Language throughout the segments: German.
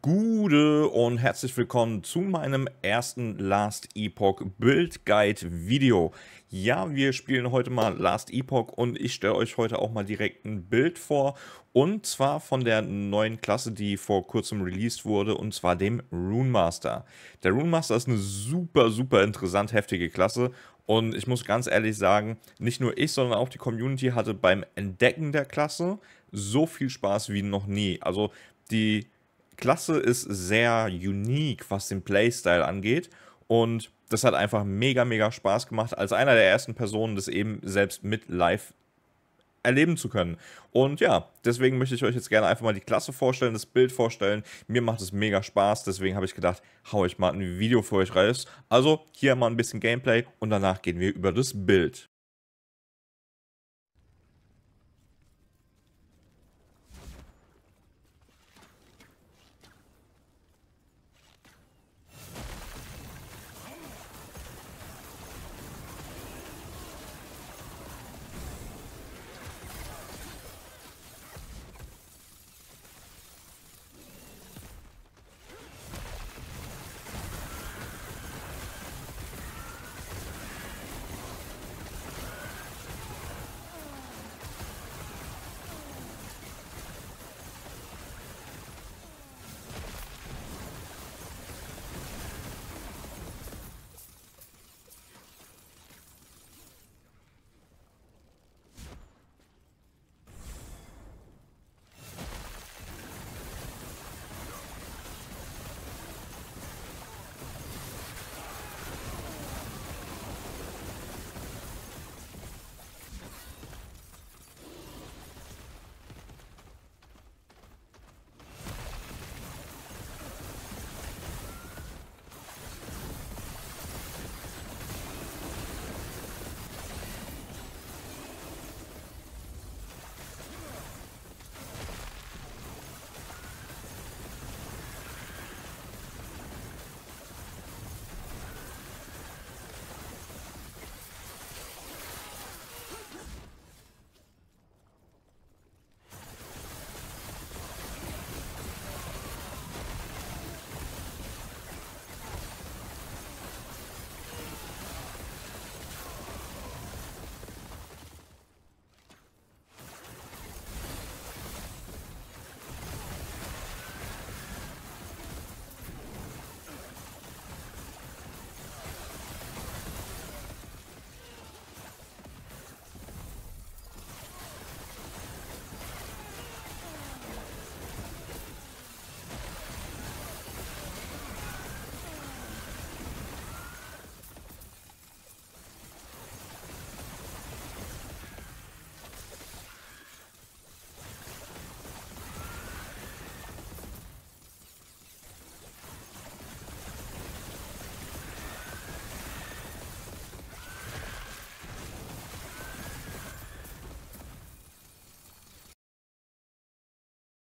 Gude und herzlich willkommen zu meinem ersten Last Epoch Build Guide Video. Ja, wir spielen heute mal Last Epoch und ich stelle euch heute auch mal direkt ein Bild vor und zwar von der neuen Klasse, die vor kurzem released wurde und zwar dem Runemaster. Der Runemaster ist eine super, super interessant heftige Klasse und ich muss ganz ehrlich sagen, nicht nur ich, sondern auch die Community hatte beim Entdecken der Klasse so viel Spaß wie noch nie. Also die Klasse ist sehr unique, was den Playstyle angeht. Und das hat einfach mega, mega Spaß gemacht, als einer der ersten Personen das eben selbst mit live erleben zu können. Und ja, deswegen möchte ich euch jetzt gerne einfach mal die Klasse vorstellen, das Bild vorstellen. Mir macht es mega Spaß, deswegen habe ich gedacht, hau ich mal ein Video für euch raus. Also hier mal ein bisschen Gameplay und danach gehen wir über das Bild.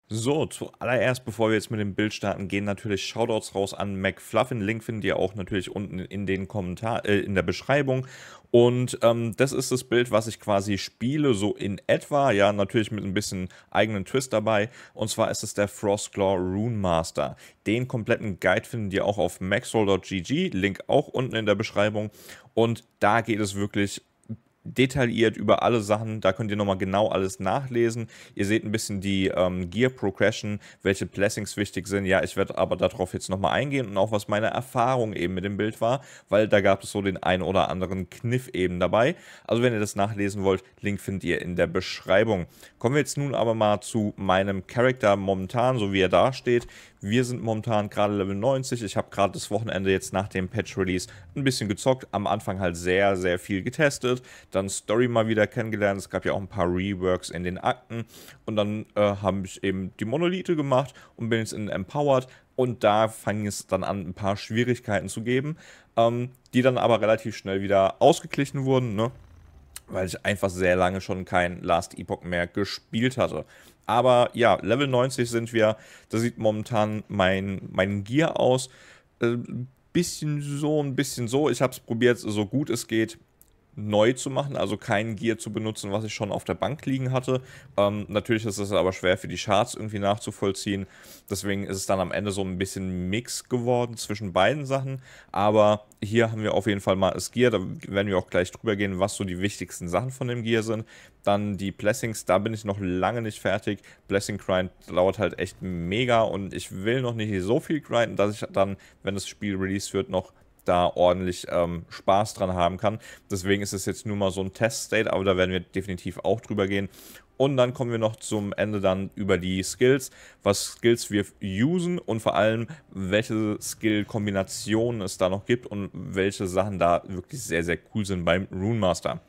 So, zuallererst, bevor wir jetzt mit dem Bild starten, gehen natürlich Shoutouts raus an McFluffin. Link findet ihr auch natürlich unten in den Kommentar, äh, in der Beschreibung. Und ähm, das ist das Bild, was ich quasi spiele, so in etwa. Ja, natürlich mit ein bisschen eigenen Twist dabei. Und zwar ist es der Frostclaw Rune Master. Den kompletten Guide findet ihr auch auf maxroll.gg. Link auch unten in der Beschreibung. Und da geht es wirklich um detailliert über alle Sachen. Da könnt ihr nochmal genau alles nachlesen. Ihr seht ein bisschen die ähm, Gear Progression, welche Blessings wichtig sind. Ja, ich werde aber darauf jetzt nochmal eingehen und auch was meine Erfahrung eben mit dem Bild war, weil da gab es so den einen oder anderen Kniff eben dabei. Also wenn ihr das nachlesen wollt, Link findet ihr in der Beschreibung. Kommen wir jetzt nun aber mal zu meinem Charakter momentan, so wie er da steht. Wir sind momentan gerade Level 90. Ich habe gerade das Wochenende jetzt nach dem Patch Release ein bisschen gezockt. Am Anfang halt sehr, sehr viel getestet dann Story mal wieder kennengelernt. Es gab ja auch ein paar Reworks in den Akten. Und dann äh, habe ich eben die Monolithe gemacht und bin jetzt in Empowered. Und da fangen es dann an, ein paar Schwierigkeiten zu geben, ähm, die dann aber relativ schnell wieder ausgeglichen wurden, ne? weil ich einfach sehr lange schon kein Last Epoch mehr gespielt hatte. Aber ja, Level 90 sind wir. Da sieht momentan mein, mein Gear aus. Äh, bisschen so, ein bisschen so. Ich habe es probiert, so gut es geht neu zu machen, also kein Gear zu benutzen, was ich schon auf der Bank liegen hatte. Ähm, natürlich ist es aber schwer für die Charts irgendwie nachzuvollziehen. Deswegen ist es dann am Ende so ein bisschen Mix geworden zwischen beiden Sachen. Aber hier haben wir auf jeden Fall mal das Gear. Da werden wir auch gleich drüber gehen, was so die wichtigsten Sachen von dem Gear sind. Dann die Blessings, da bin ich noch lange nicht fertig. Blessing Grind dauert halt echt mega und ich will noch nicht so viel grinden, dass ich dann, wenn das Spiel released wird, noch da ordentlich ähm, Spaß dran haben kann. Deswegen ist es jetzt nur mal so ein Test-State, aber da werden wir definitiv auch drüber gehen. Und dann kommen wir noch zum Ende dann über die Skills, was Skills wir usen und vor allem, welche Skill-Kombinationen es da noch gibt und welche Sachen da wirklich sehr, sehr cool sind beim Rune Master.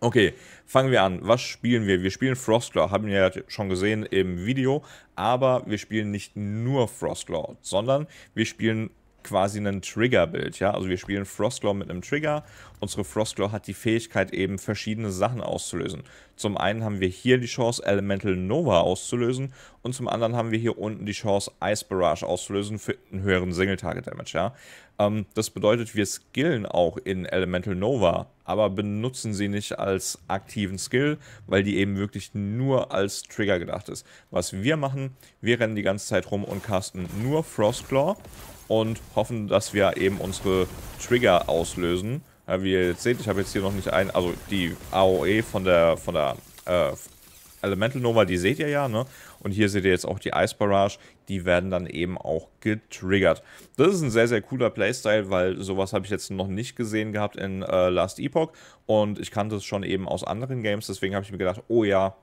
Okay, fangen wir an. Was spielen wir? Wir spielen Frostlaw, haben wir ja schon gesehen im Video, aber wir spielen nicht nur Frostlaw, sondern wir spielen quasi ein Trigger-Bild, ja. Also wir spielen Frostlaw mit einem Trigger. Unsere Frostlaw hat die Fähigkeit, eben verschiedene Sachen auszulösen. Zum einen haben wir hier die Chance, Elemental Nova auszulösen und zum anderen haben wir hier unten die Chance, Ice Barrage auszulösen für einen höheren Single-Target-Damage, ja. Ähm, das bedeutet, wir skillen auch in Elemental Nova, aber benutzen sie nicht als aktiven Skill, weil die eben wirklich nur als Trigger gedacht ist. Was wir machen, wir rennen die ganze Zeit rum und casten nur Frostclaw und hoffen, dass wir eben unsere Trigger auslösen. Ja, wie ihr jetzt seht, ich habe jetzt hier noch nicht ein, also die AOE von der, von der äh, Elemental Nova, die seht ihr ja, ne? Und hier seht ihr jetzt auch die Ice Barrage, die werden dann eben auch getriggert. Das ist ein sehr, sehr cooler Playstyle, weil sowas habe ich jetzt noch nicht gesehen gehabt in äh, Last Epoch und ich kannte es schon eben aus anderen Games, deswegen habe ich mir gedacht, oh ja,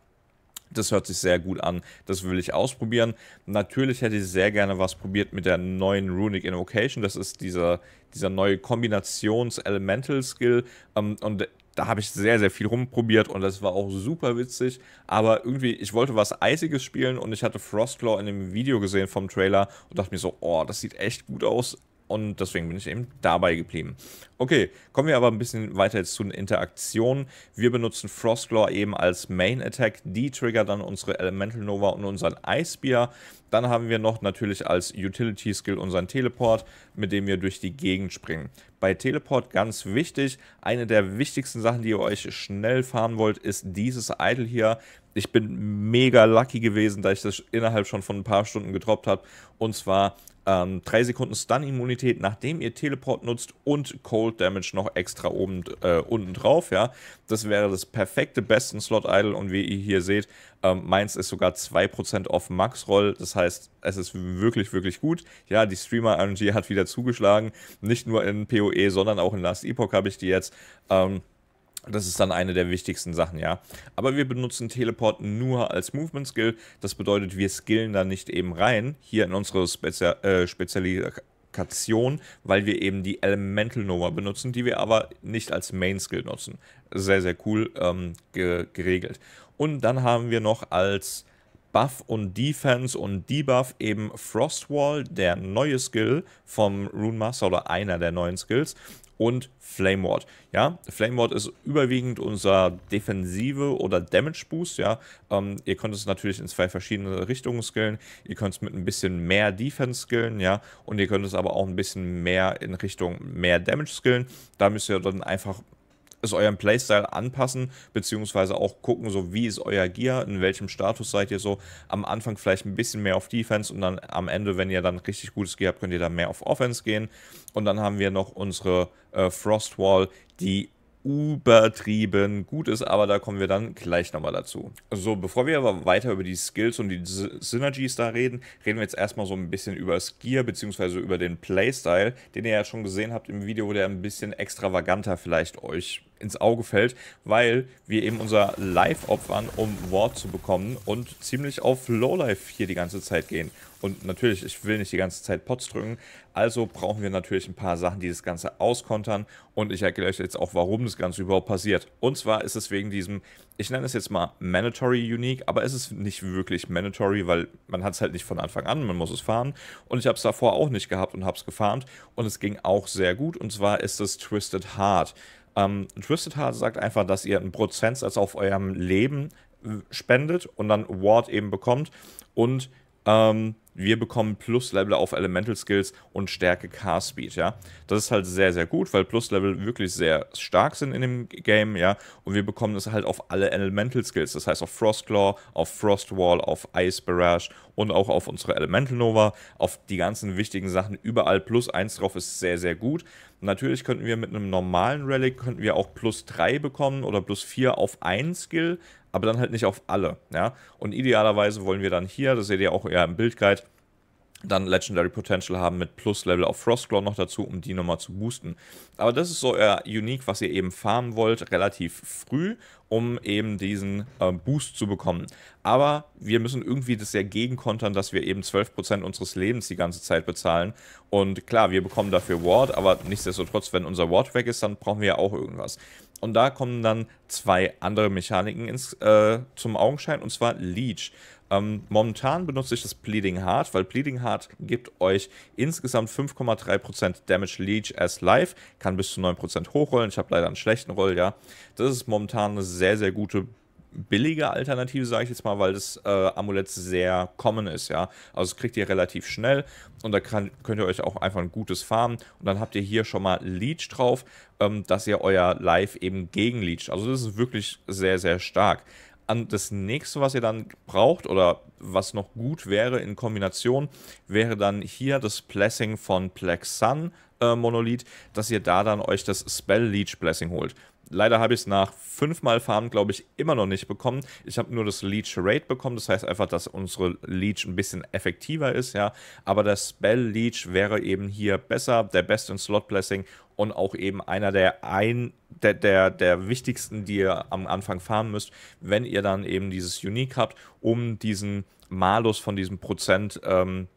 das hört sich sehr gut an, das will ich ausprobieren. Natürlich hätte ich sehr gerne was probiert mit der neuen Runic Invocation, das ist dieser, dieser neue Kombinations-Elemental-Skill ähm, und da habe ich sehr, sehr viel rumprobiert und das war auch super witzig. Aber irgendwie, ich wollte was Eisiges spielen und ich hatte Frostclaw in dem Video gesehen vom Trailer und dachte mir so, oh, das sieht echt gut aus. Und deswegen bin ich eben dabei geblieben. Okay, kommen wir aber ein bisschen weiter jetzt zu den Interaktionen. Wir benutzen Frostclaw eben als Main Attack, die triggert dann unsere Elemental Nova und unseren Ice Eisbär. Dann haben wir noch natürlich als Utility Skill unseren Teleport, mit dem wir durch die Gegend springen. Bei Teleport ganz wichtig, eine der wichtigsten Sachen, die ihr euch schnell fahren wollt, ist dieses Idol hier. Ich bin mega lucky gewesen, da ich das innerhalb schon von ein paar Stunden getroppt habe. Und zwar 3 ähm, Sekunden Stun-Immunität, nachdem ihr Teleport nutzt und Cold Cold Damage noch extra oben äh, unten drauf, ja. Das wäre das perfekte besten Slot Idle und wie ihr hier seht, ähm, meins ist sogar 2% auf Max Roll, das heißt, es ist wirklich, wirklich gut. Ja, die Streamer RNG hat wieder zugeschlagen, nicht nur in PoE, sondern auch in Last Epoch habe ich die jetzt. Ähm, das ist dann eine der wichtigsten Sachen, ja. Aber wir benutzen Teleport nur als Movement Skill. Das bedeutet, wir skillen da nicht eben rein, hier in unsere Spezia äh, Kommunikation, weil wir eben die Elemental Nova benutzen, die wir aber nicht als Main Skill nutzen. Sehr, sehr cool ähm, ge geregelt. Und dann haben wir noch als Buff und Defense und Debuff eben Frostwall, der neue Skill vom Rune Master oder einer der neuen Skills und Flame Ward. Ja, Flame Ward ist überwiegend unser Defensive oder Damage Boost. Ja, ähm, ihr könnt es natürlich in zwei verschiedene Richtungen skillen. Ihr könnt es mit ein bisschen mehr Defense skillen, ja, und ihr könnt es aber auch ein bisschen mehr in Richtung mehr Damage skillen. Da müsst ihr dann einfach es eurem Playstyle anpassen, beziehungsweise auch gucken, so wie ist euer Gear, in welchem Status seid ihr so. Am Anfang vielleicht ein bisschen mehr auf Defense und dann am Ende, wenn ihr dann richtig gutes Gear habt, könnt ihr dann mehr auf Offense gehen. Und dann haben wir noch unsere äh, Frostwall, die übertrieben gut ist, aber da kommen wir dann gleich nochmal dazu. So, bevor wir aber weiter über die Skills und die Synergies da reden, reden wir jetzt erstmal so ein bisschen über das Gear beziehungsweise über den Playstyle, den ihr ja schon gesehen habt im Video, wo der ein bisschen extravaganter vielleicht euch ins Auge fällt, weil wir eben unser Life opfern, um Ward zu bekommen und ziemlich auf Lowlife hier die ganze Zeit gehen. Und natürlich, ich will nicht die ganze Zeit Pots drücken, also brauchen wir natürlich ein paar Sachen, die das Ganze auskontern und ich erkläre euch jetzt auch, warum das Ganze überhaupt passiert. Und zwar ist es wegen diesem, ich nenne es jetzt mal Mandatory Unique, aber es ist nicht wirklich Mandatory, weil man hat es halt nicht von Anfang an, man muss es fahren und ich habe es davor auch nicht gehabt und habe es gefarmt und es ging auch sehr gut und zwar ist es Twisted Heart. Ähm, Twisted Heart sagt einfach, dass ihr einen Prozentsatz auf eurem Leben äh, spendet und dann Ward eben bekommt. Und ähm, wir bekommen Plus-Level auf Elemental Skills und Stärke Car-Speed, ja. Das ist halt sehr, sehr gut, weil Plus-Level wirklich sehr stark sind in dem Game, ja. Und wir bekommen das halt auf alle Elemental Skills, das heißt auf Frostclaw, auf Frostwall, auf Ice Barrage und auch auf unsere Elemental Nova, auf die ganzen wichtigen Sachen, überall Plus 1 drauf ist sehr, sehr gut. Natürlich könnten wir mit einem normalen Relic, könnten wir auch Plus 3 bekommen oder Plus 4 auf ein Skill, aber dann halt nicht auf alle. Ja? Und idealerweise wollen wir dann hier, das seht ihr auch eher im Bildguide, dann Legendary Potential haben mit Plus Level auf Frostclaw noch dazu, um die nochmal zu boosten. Aber das ist so eher unique, was ihr eben farmen wollt, relativ früh, um eben diesen äh, Boost zu bekommen. Aber wir müssen irgendwie das ja gegenkontern, dass wir eben 12% unseres Lebens die ganze Zeit bezahlen. Und klar, wir bekommen dafür Ward, aber nichtsdestotrotz, wenn unser Ward weg ist, dann brauchen wir ja auch irgendwas. Und da kommen dann zwei andere Mechaniken ins, äh, zum Augenschein, und zwar Leech. Ähm, momentan benutze ich das Bleeding Heart, weil Bleeding Heart gibt euch insgesamt 5,3% Damage Leech as Life, kann bis zu 9% hochrollen. Ich habe leider einen schlechten Roll, ja. Das ist momentan eine sehr, sehr gute billige Alternative, sage ich jetzt mal, weil das äh, Amulett sehr common ist, ja. Also das kriegt ihr relativ schnell und da kann, könnt ihr euch auch einfach ein gutes farmen und dann habt ihr hier schon mal Leech drauf, ähm, dass ihr euer Life eben gegen Leech. Also das ist wirklich sehr, sehr stark. An das nächste, was ihr dann braucht oder was noch gut wäre in Kombination, wäre dann hier das Blessing von Black Sun äh, Monolith, dass ihr da dann euch das Spell Leech Blessing holt leider habe ich es nach fünfmal Farmen, glaube ich, immer noch nicht bekommen. Ich habe nur das Leech Rate bekommen. Das heißt einfach, dass unsere Leech ein bisschen effektiver ist, ja. Aber das Spell Leech wäre eben hier besser, der Best in Slot Blessing und auch eben einer der ein der, der, der wichtigsten, die ihr am Anfang farmen müsst, wenn ihr dann eben dieses Unique habt, um diesen Malus von diesem Prozent ähm,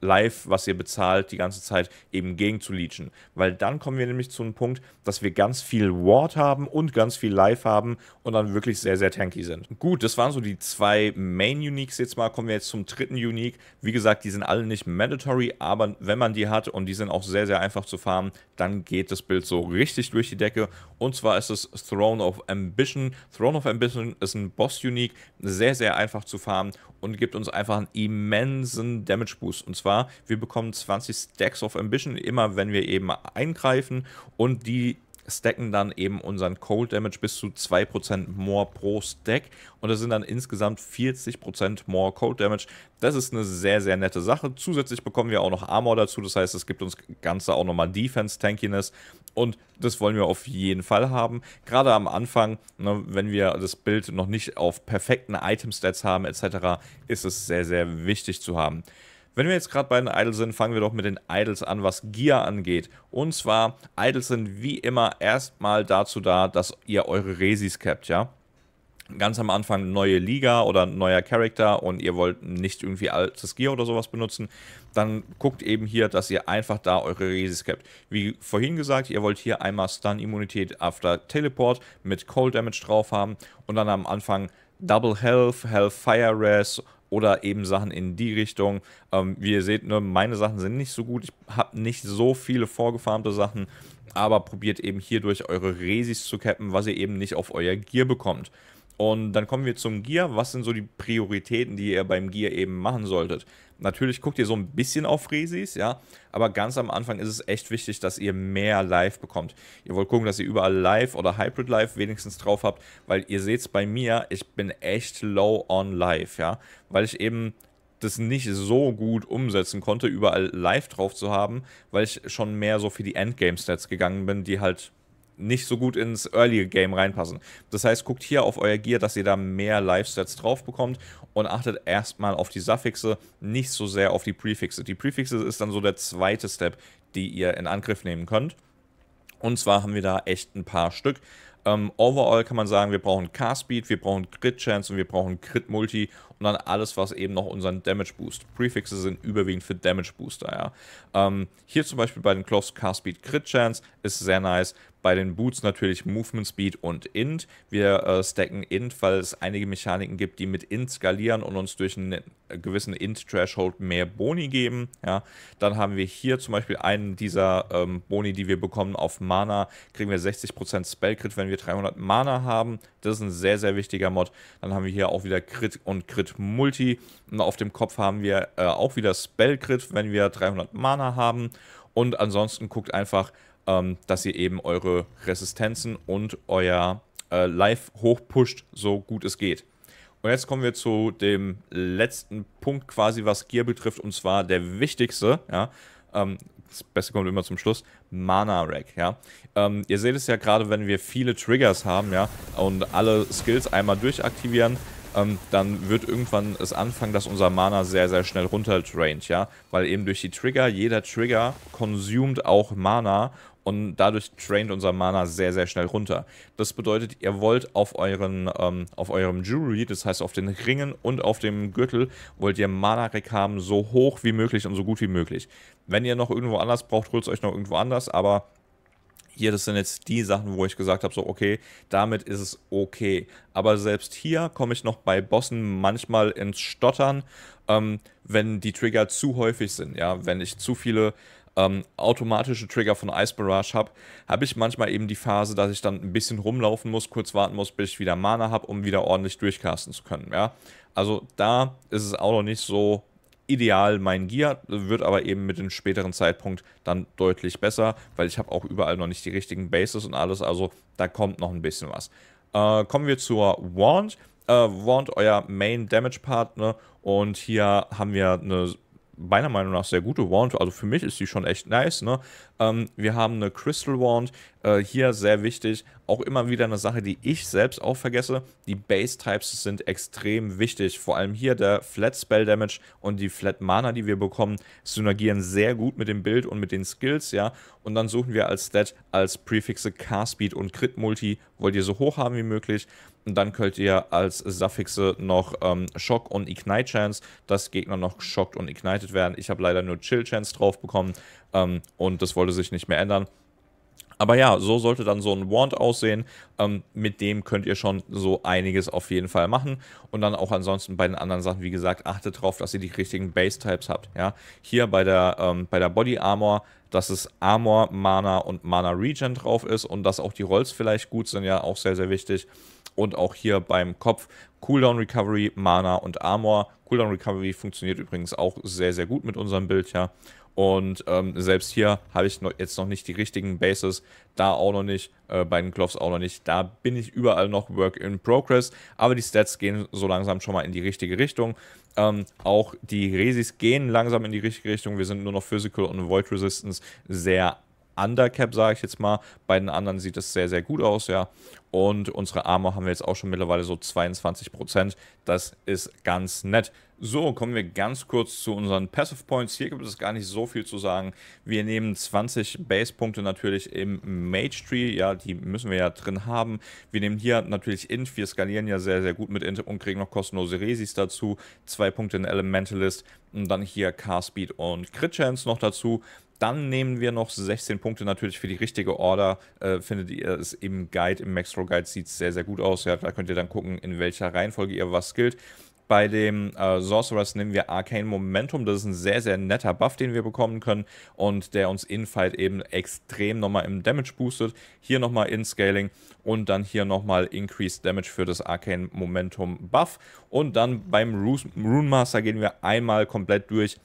live, was ihr bezahlt, die ganze Zeit eben gegen zu leechen. Weil dann kommen wir nämlich zu einem Punkt, dass wir ganz viel Ward haben und ganz viel Live haben und dann wirklich sehr, sehr tanky sind. Gut, das waren so die zwei Main Uniques jetzt mal. Kommen wir jetzt zum dritten Unique. Wie gesagt, die sind alle nicht mandatory, aber wenn man die hat und die sind auch sehr, sehr einfach zu farmen, dann geht das Bild so richtig durch die Decke. Und zwar ist es Throne of Ambition. Throne of Ambition ist ein Boss-Unique, sehr, sehr einfach zu farmen und gibt uns einfach einen immensen Damage-Boost. Und zwar zwar, wir bekommen 20 Stacks of Ambition, immer wenn wir eben eingreifen und die stacken dann eben unseren Cold Damage bis zu 2% more pro Stack und das sind dann insgesamt 40% more Cold Damage. Das ist eine sehr, sehr nette Sache. Zusätzlich bekommen wir auch noch Armor dazu, das heißt, es gibt uns Ganze auch nochmal Defense Tankiness und das wollen wir auf jeden Fall haben. Gerade am Anfang, ne, wenn wir das Bild noch nicht auf perfekten Item Stats haben etc., ist es sehr, sehr wichtig zu haben. Wenn wir jetzt gerade bei den Idols sind, fangen wir doch mit den Idols an, was Gear angeht. Und zwar, Idols sind wie immer erstmal dazu da, dass ihr eure Resis capt, ja? Ganz am Anfang neue Liga oder neuer Charakter und ihr wollt nicht irgendwie altes Gear oder sowas benutzen, dann guckt eben hier, dass ihr einfach da eure Resis capt. Wie vorhin gesagt, ihr wollt hier einmal Stun-Immunität after Teleport mit Cold Damage drauf haben und dann am Anfang Double Health, Health Hellfire Res oder eben Sachen in die Richtung. Ähm, wie ihr seht, ne, meine Sachen sind nicht so gut. Ich habe nicht so viele vorgefarmte Sachen, aber probiert eben hierdurch eure Resis zu cappen, was ihr eben nicht auf euer Gear bekommt. Und dann kommen wir zum Gear. Was sind so die Prioritäten, die ihr beim Gear eben machen solltet? Natürlich guckt ihr so ein bisschen auf Freesis, ja, aber ganz am Anfang ist es echt wichtig, dass ihr mehr Live bekommt. Ihr wollt gucken, dass ihr überall Live oder Hybrid Live wenigstens drauf habt, weil ihr seht es bei mir, ich bin echt low on Live, ja, weil ich eben das nicht so gut umsetzen konnte, überall live drauf zu haben, weil ich schon mehr so für die Endgame-Stats gegangen bin, die halt nicht so gut ins Early Game reinpassen. Das heißt, guckt hier auf euer Gear, dass ihr da mehr Live-Stats drauf bekommt und achtet erstmal auf die Suffixe, nicht so sehr auf die Prefixe. Die Prefixe ist dann so der zweite Step, die ihr in Angriff nehmen könnt. Und zwar haben wir da echt ein paar Stück. Um, ähm, overall kann man sagen, wir brauchen Car-Speed, wir brauchen Crit-Chance und wir brauchen Crit-Multi und dann alles, was eben noch unseren Damage boost. Prefixe sind überwiegend für Damage Booster, ja. um, ähm, hier zum Beispiel bei den Close Car Speed Crit Chance ist sehr nice. Bei den Boots natürlich Movement Speed und Int. Wir äh, stacken Int, weil es einige Mechaniken gibt, die mit Int skalieren und uns durch einen äh, gewissen Int-Threshold mehr Boni geben. Ja. Dann haben wir hier zum Beispiel einen dieser ähm, Boni, die wir bekommen auf Mana. Kriegen wir 60% Spellcrit, wenn wir 300 Mana haben. Das ist ein sehr, sehr wichtiger Mod. Dann haben wir hier auch wieder Crit und Crit Multi. Und auf dem Kopf haben wir äh, auch wieder Spellcrit, wenn wir 300 Mana haben. Und ansonsten guckt einfach, ähm, dass ihr eben eure Resistenzen und euer äh, Life hochpusht, so gut es geht. Und jetzt kommen wir zu dem letzten Punkt quasi, was Gear betrifft, und zwar der wichtigste, ja, ähm, das Beste kommt immer zum Schluss, Mana-Rack, ja. Ähm, ihr seht es ja gerade, wenn wir viele Triggers haben, ja, und alle Skills einmal durchaktivieren, ähm, dann wird irgendwann es anfangen, dass unser Mana sehr, sehr schnell runter ja. Weil eben durch die Trigger, jeder Trigger konsumt auch Mana und dadurch traint unser Mana sehr, sehr schnell runter. Das bedeutet, ihr wollt auf, euren, ähm, auf eurem Jewelry, das heißt auf den Ringen und auf dem Gürtel, wollt ihr Mana-Rack haben, so hoch wie möglich und so gut wie möglich. Wenn ihr noch irgendwo anders braucht, holt es euch noch irgendwo anders, aber hier, das sind jetzt die Sachen, wo ich gesagt habe, so okay, damit ist es okay. Aber selbst hier komme ich noch bei Bossen manchmal ins Stottern, ähm, wenn die Trigger zu häufig sind, ja, wenn ich zu viele ähm, automatische Trigger von Ice Barrage habe, habe ich manchmal eben die Phase, dass ich dann ein bisschen rumlaufen muss, kurz warten muss, bis ich wieder Mana habe, um wieder ordentlich durchcasten zu können, ja. Also da ist es auch noch nicht so ideal mein Gear, wird aber eben mit dem späteren Zeitpunkt dann deutlich besser, weil ich habe auch überall noch nicht die richtigen Bases und alles, also da kommt noch ein bisschen was. Äh, kommen wir zur Wand. Äh, Wand, euer Main Damage Partner und hier haben wir eine meiner Meinung nach sehr gute Wand. Also für mich ist die schon echt nice. Ne? Ähm, wir haben eine Crystal Wand. Äh, hier sehr wichtig. Auch immer wieder eine Sache, die ich selbst auch vergesse. Die Base Types sind extrem wichtig. Vor allem hier der Flat Spell Damage und die Flat Mana, die wir bekommen, synergieren sehr gut mit dem Bild und mit den Skills. ja. Und dann suchen wir als Stat als Prefixe Car Speed und Crit Multi. Wollt ihr so hoch haben wie möglich. Dann könnt ihr als Suffixe noch ähm, Shock und Ignite Chance, dass Gegner noch geschockt und ignited werden. Ich habe leider nur Chill Chance drauf bekommen ähm, und das wollte sich nicht mehr ändern. Aber ja, so sollte dann so ein Wand aussehen. Ähm, mit dem könnt ihr schon so einiges auf jeden Fall machen. Und dann auch ansonsten bei den anderen Sachen, wie gesagt, achtet darauf, dass ihr die richtigen Base-Types habt. Ja? Hier bei der, ähm, bei der Body Armor, dass es Armor, Mana und Mana Regen drauf ist und dass auch die Rolls vielleicht gut sind, ja auch sehr, sehr wichtig. Und auch hier beim Kopf Cooldown Recovery, Mana und Armor. Cooldown Recovery funktioniert übrigens auch sehr, sehr gut mit unserem Bild, ja. Und ähm, selbst hier habe ich noch, jetzt noch nicht die richtigen Bases, da auch noch nicht, äh, bei den Gloves auch noch nicht. Da bin ich überall noch Work in Progress, aber die Stats gehen so langsam schon mal in die richtige Richtung. Ähm, auch die Resis gehen langsam in die richtige Richtung. Wir sind nur noch Physical und Void Resistance sehr Undercap, sage ich jetzt mal. Bei den anderen sieht es sehr, sehr gut aus, ja. Und unsere Armor haben wir jetzt auch schon mittlerweile so 22%. Das ist ganz nett. So, kommen wir ganz kurz zu unseren Passive Points. Hier gibt es gar nicht so viel zu sagen. Wir nehmen 20 Base-Punkte natürlich im Mage Tree. Ja, die müssen wir ja drin haben. Wir nehmen hier natürlich Int. Wir skalieren ja sehr, sehr gut mit Int und kriegen noch kostenlose Resis dazu. Zwei Punkte in Elementalist. Und dann hier Car-Speed und Crit-Chance noch dazu. Dann nehmen wir noch 16 Punkte natürlich für die richtige Order. Äh, findet ihr es im Guide, im Maxro Guide sieht es sehr, sehr gut aus. Ja, da könnt ihr dann gucken, in welcher Reihenfolge ihr was skillt. Bei dem äh, Sorceress nehmen wir Arcane Momentum. Das ist ein sehr, sehr netter Buff, den wir bekommen können und der uns in Fight eben extrem nochmal im Damage boostet. Hier nochmal in Scaling und dann hier nochmal Increased Damage für das Arcane Momentum Buff. Und dann beim Rune Master gehen wir einmal komplett durch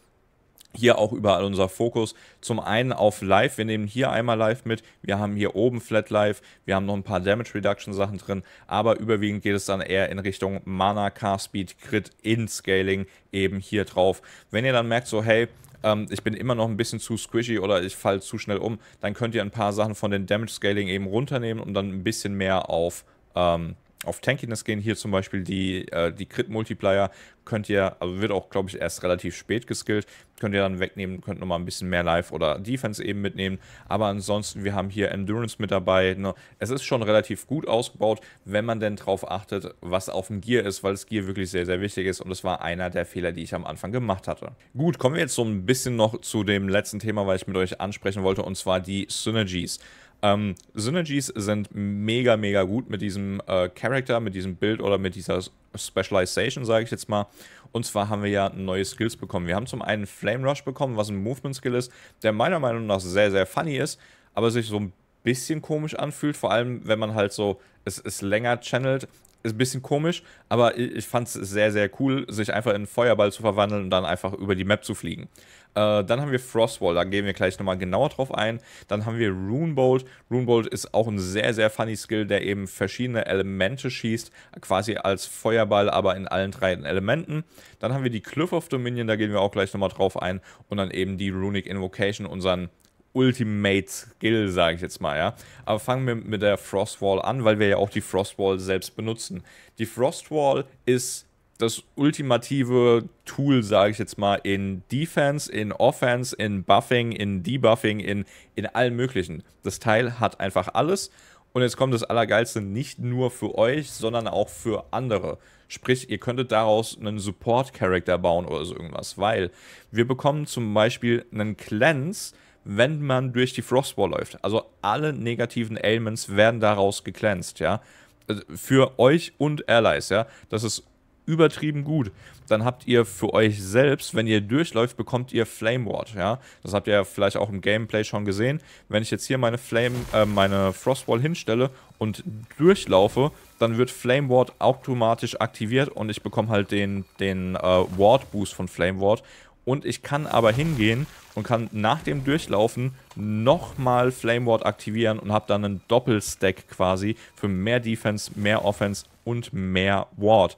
hier auch überall unser Fokus. Zum einen auf Live. Wir nehmen hier einmal Live mit. Wir haben hier oben Flat Live. Wir haben noch ein paar Damage Reduction Sachen drin. Aber überwiegend geht es dann eher in Richtung Mana, Car Speed, Crit, In-Scaling eben hier drauf. Wenn ihr dann merkt, so hey, ähm, ich bin immer noch ein bisschen zu squishy oder ich falle zu schnell um, dann könnt ihr ein paar Sachen von den Damage Scaling eben runternehmen und dann ein bisschen mehr auf ähm, auf Tankiness gehen. Hier zum Beispiel die, äh, die Crit-Multiplier könnt ihr, also wird auch, glaube ich, erst relativ spät geskillt. Könnt ihr dann wegnehmen, könnt nochmal ein bisschen mehr Life oder Defense eben mitnehmen. Aber ansonsten, wir haben hier Endurance mit dabei. Ne? Es ist schon relativ gut ausgebaut, wenn man denn drauf achtet, was auf dem Gear ist, weil das Gear wirklich sehr, sehr wichtig ist. Und das war einer der Fehler, die ich am Anfang gemacht hatte. Gut, kommen wir jetzt so ein bisschen noch zu dem letzten Thema, weil ich mit euch ansprechen wollte, und zwar die Synergies. Ähm, Synergies sind mega, mega gut mit diesem äh, Character, mit diesem Bild oder mit dieser Specialization, sage ich jetzt mal. Und zwar haben wir ja neue Skills bekommen. Wir haben zum einen Flame Rush bekommen, was ein Movement Skill ist, der meiner Meinung nach sehr, sehr funny ist, aber sich so ein bisschen komisch anfühlt. Vor allem, wenn man halt so, es ist länger channelt, ist ein bisschen komisch, aber ich fand es sehr, sehr cool, sich einfach in einen Feuerball zu verwandeln und dann einfach über die Map zu fliegen. Äh, dann haben wir Frostwall, da gehen wir gleich nochmal genauer drauf ein. Dann haben wir Runebolt. Runebolt ist auch ein sehr, sehr funny Skill, der eben verschiedene Elemente schießt, quasi als Feuerball, aber in allen drei Elementen. Dann haben wir die Cliff of Dominion, da gehen wir auch gleich nochmal drauf ein. Und dann eben die Runic Invocation, unseren Ultimate Skill, sage ich jetzt mal, ja. Aber fangen wir mit der Frostwall an, weil wir ja auch die Frostwall selbst benutzen. Die Frostwall ist das ultimative Tool, sage ich jetzt mal, in Defense, in Offense, in Buffing, in Debuffing, in, in allem Möglichen. Das Teil hat einfach alles. Und jetzt kommt das Allergeilste nicht nur für euch, sondern auch für andere. Sprich, ihr könntet daraus einen Support-Character bauen oder so irgendwas, weil wir bekommen zum Beispiel einen Cleanse, wenn man durch die Frostwall läuft. Also alle negativen Ailments werden daraus gecleansed, ja. Also für euch und Allies, ja. Das ist übertrieben gut. Dann habt ihr für euch selbst, wenn ihr durchläuft, bekommt ihr Flame Ward, ja. Das habt ihr ja vielleicht auch im Gameplay schon gesehen. Wenn ich jetzt hier meine Flame, äh, meine Frostwall hinstelle und durchlaufe, dann wird Flame Ward automatisch aktiviert und ich bekomme halt den, den äh, Ward Boost von Flame Ward. Und ich kann aber hingehen und kann nach dem Durchlaufen nochmal Flame Ward aktivieren und habe dann einen Doppelstack quasi für mehr Defense, mehr Offense und mehr Ward.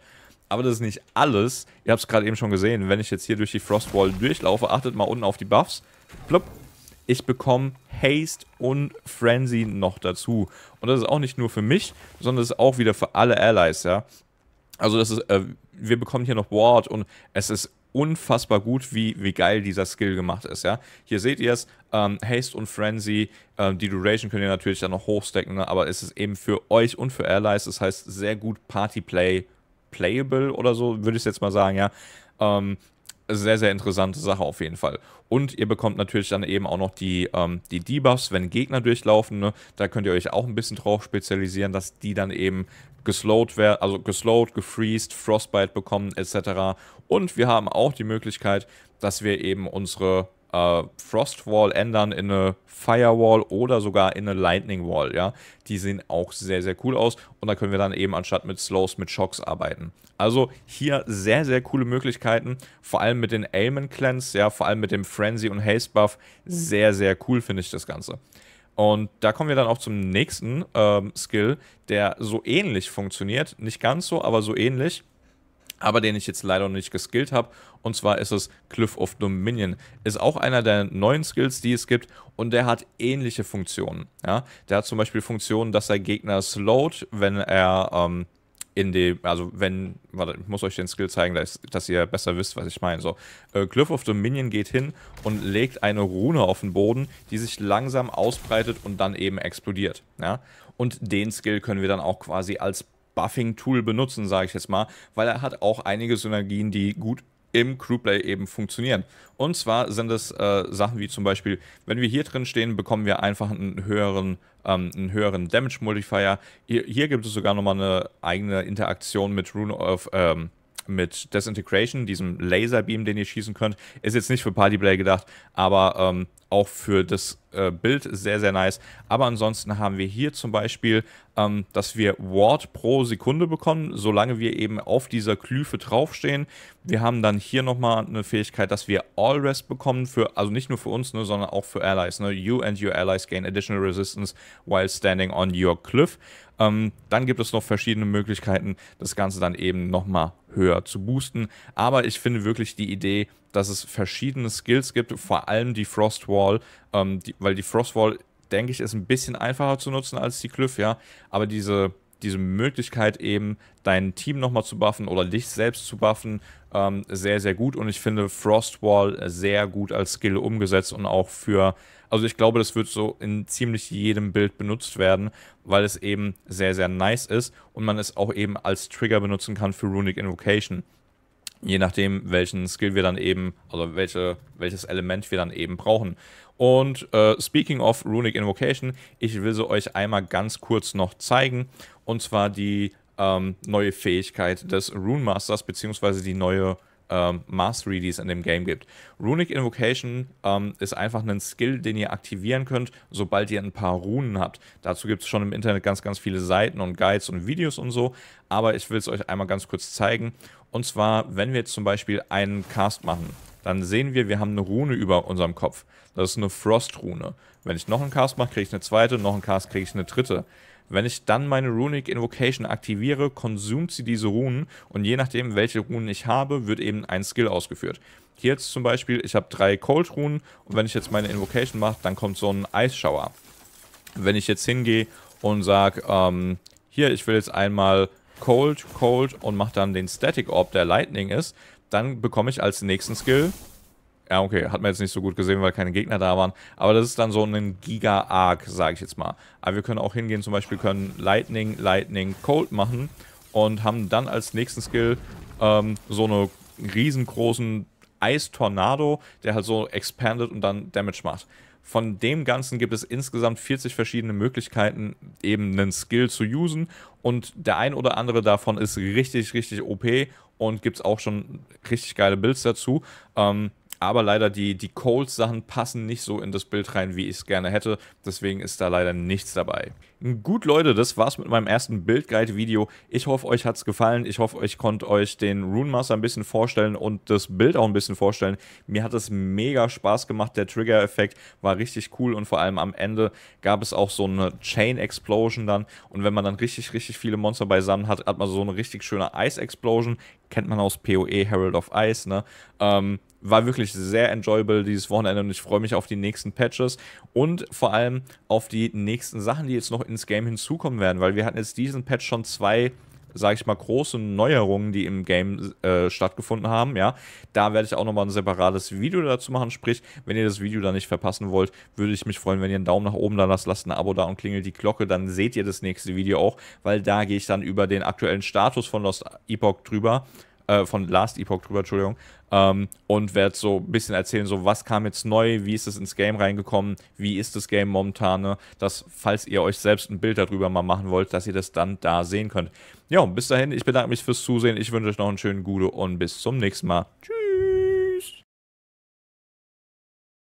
Aber das ist nicht alles. Ihr habt es gerade eben schon gesehen. Wenn ich jetzt hier durch die Frostwall durchlaufe, achtet mal unten auf die Buffs. Plopp. Ich bekomme Haste und Frenzy noch dazu. Und das ist auch nicht nur für mich, sondern das ist auch wieder für alle Allies, ja. Also das ist, äh, wir bekommen hier noch Ward und es ist unfassbar gut, wie, wie geil dieser Skill gemacht ist, ja. Hier seht ihr es, ähm, Haste und Frenzy, ähm, die Duration könnt ihr natürlich dann noch hochstecken, ne? aber es ist eben für euch und für Allies, das heißt sehr gut Partyplay Play playable oder so, würde ich es jetzt mal sagen, ja. Ähm, sehr, sehr interessante Sache auf jeden Fall. Und ihr bekommt natürlich dann eben auch noch die, ähm, die Debuffs, wenn Gegner durchlaufen. Ne? Da könnt ihr euch auch ein bisschen drauf spezialisieren, dass die dann eben geslowed werden, also geslowed, gefreezed, Frostbite bekommen etc. Und wir haben auch die Möglichkeit, dass wir eben unsere äh, Frostwall ändern in eine Firewall oder sogar in eine Lightning Wall, ja. Die sehen auch sehr, sehr cool aus und da können wir dann eben anstatt mit Slows mit Shocks arbeiten. Also hier sehr, sehr coole Möglichkeiten, vor allem mit den Ailment Cleanse, ja, vor allem mit dem Frenzy und Haste Buff, sehr, sehr cool finde ich das Ganze. Und da kommen wir dann auch zum nächsten ähm, Skill, der so ähnlich funktioniert, nicht ganz so, aber so ähnlich aber den ich jetzt leider noch nicht geskillt habe. Und zwar ist es Cliff of Dominion. Ist auch einer der neuen Skills, die es gibt. Und der hat ähnliche Funktionen. Ja? Der hat zum Beispiel Funktionen, dass er Gegner slowt, wenn er ähm, in dem, also wenn, warte, ich muss euch den Skill zeigen, dass, dass ihr besser wisst, was ich meine. So, äh, Cliff of Dominion geht hin und legt eine Rune auf den Boden, die sich langsam ausbreitet und dann eben explodiert. Ja? Und den Skill können wir dann auch quasi als Buffing-Tool benutzen, sage ich jetzt mal, weil er hat auch einige Synergien, die gut im Crewplay eben funktionieren. Und zwar sind es äh, Sachen wie zum Beispiel, wenn wir hier drin stehen, bekommen wir einfach einen höheren, ähm, einen höheren Damage Multiplier. Hier, hier, gibt es sogar nochmal eine eigene Interaktion mit Rune of, ähm, mit Desintegration, diesem Laserbeam, den ihr schießen könnt. Ist jetzt nicht für Partyplay gedacht, aber ähm, auch für das äh, Bild sehr, sehr nice. Aber ansonsten haben wir hier zum Beispiel, ähm, dass wir Ward pro Sekunde bekommen, solange wir eben auf dieser Glyphe draufstehen. Wir haben dann hier nochmal eine Fähigkeit, dass wir All Rest bekommen, für, also nicht nur für uns, ne, sondern auch für Allies. Ne? You and your allies gain additional resistance while standing on your cliff. Ähm, dann gibt es noch verschiedene Möglichkeiten, das Ganze dann eben nochmal höher zu boosten. Aber ich finde wirklich die Idee, dass es verschiedene Skills gibt, vor allem die Frostwall, ähm, die, weil die Frostwall, denke ich, ist ein bisschen einfacher zu nutzen als die Cliff, ja. Aber diese, diese Möglichkeit eben, dein Team nochmal zu buffen oder dich selbst zu buffen, ähm, sehr, sehr gut. Und ich finde Frostwall sehr gut als Skill umgesetzt und auch für, also ich glaube, das wird so in ziemlich jedem Bild benutzt werden, weil es eben sehr, sehr nice ist und man es auch eben als Trigger benutzen kann für Runic Invocation je nachdem, welchen Skill wir dann eben, also welche, welches Element wir dann eben brauchen. Und äh, speaking of Runic Invocation, ich will sie euch einmal ganz kurz noch zeigen. Und zwar die ähm, neue Fähigkeit des Rune Masters, beziehungsweise die neue ähm, Mastery, die es in dem Game gibt. Runic Invocation ähm, ist einfach ein Skill, den ihr aktivieren könnt, sobald ihr ein paar Runen habt. Dazu gibt es schon im Internet ganz, ganz viele Seiten und Guides und Videos und so, aber ich will es euch einmal ganz kurz zeigen. Und zwar, wenn wir jetzt zum Beispiel einen Cast machen, dann sehen wir, wir haben eine Rune über unserem Kopf. Das ist eine Frost-Rune. Wenn ich noch einen Cast mache, kriege ich eine zweite, noch einen Cast kriege ich eine dritte. Wenn ich dann meine Runic Invocation aktiviere, konsumt sie diese Runen und je nachdem, welche Runen ich habe, wird eben ein Skill ausgeführt. Hier jetzt zum Beispiel, ich habe drei Cold Runen und wenn ich jetzt meine Invocation mache, dann kommt so ein Eisschauer. Wenn ich jetzt hingehe und sage, ähm, hier, ich will jetzt einmal Cold, Cold und mache dann den Static Orb, der Lightning ist, dann bekomme ich als nächsten Skill ja, okay, hat man jetzt nicht so gut gesehen, weil keine Gegner da waren. Aber das ist dann so ein Giga-Arc, sage ich jetzt mal. Aber wir können auch hingehen, zum Beispiel können Lightning, Lightning, Cold machen und haben dann als nächsten Skill ähm, so einen riesengroßen Eistornado, der halt so expandet und dann Damage macht. Von dem Ganzen gibt es insgesamt 40 verschiedene Möglichkeiten, eben einen Skill zu usen. Und der ein oder andere davon ist richtig, richtig OP und gibt es auch schon richtig geile Builds dazu. Ähm, aber leider die, die Coles-Sachen passen nicht so in das Bild rein, wie ich es gerne hätte. Deswegen ist da leider nichts dabei. Gut, Leute, das war's mit meinem ersten Bildguide-Video. Ich hoffe, euch hat's gefallen. Ich hoffe, euch konnte euch den Rune Master ein bisschen vorstellen und das Bild auch ein bisschen vorstellen. Mir hat es mega Spaß gemacht. Der Trigger-Effekt war richtig cool und vor allem am Ende gab es auch so eine Chain-Explosion dann. Und wenn man dann richtig, richtig viele Monster beisammen hat, hat man so eine richtig schöne Ice-Explosion. Kennt man aus PoE Herald of Ice, ne? Ähm, war wirklich sehr enjoyable dieses Wochenende und ich freue mich auf die nächsten Patches und vor allem auf die nächsten Sachen, die jetzt noch ins Game hinzukommen werden, weil wir hatten jetzt diesen Patch schon zwei sage ich mal, große Neuerungen, die im Game äh, stattgefunden haben, ja. Da werde ich auch nochmal ein separates Video dazu machen, sprich, wenn ihr das Video da nicht verpassen wollt, würde ich mich freuen, wenn ihr einen Daumen nach oben da lasst, lasst ein Abo da und klingelt die Glocke, dann seht ihr das nächste Video auch, weil da gehe ich dann über den aktuellen Status von Lost Epoch drüber äh, von Last Epoch drüber, Entschuldigung, ähm, und werde so ein bisschen erzählen, so was kam jetzt neu, wie ist es ins Game reingekommen, wie ist das Game momentan, ne? dass, falls ihr euch selbst ein Bild darüber mal machen wollt, dass ihr das dann da sehen könnt. Ja, bis dahin, ich bedanke mich fürs Zusehen, ich wünsche euch noch einen schönen Gute und bis zum nächsten Mal. Tschüss.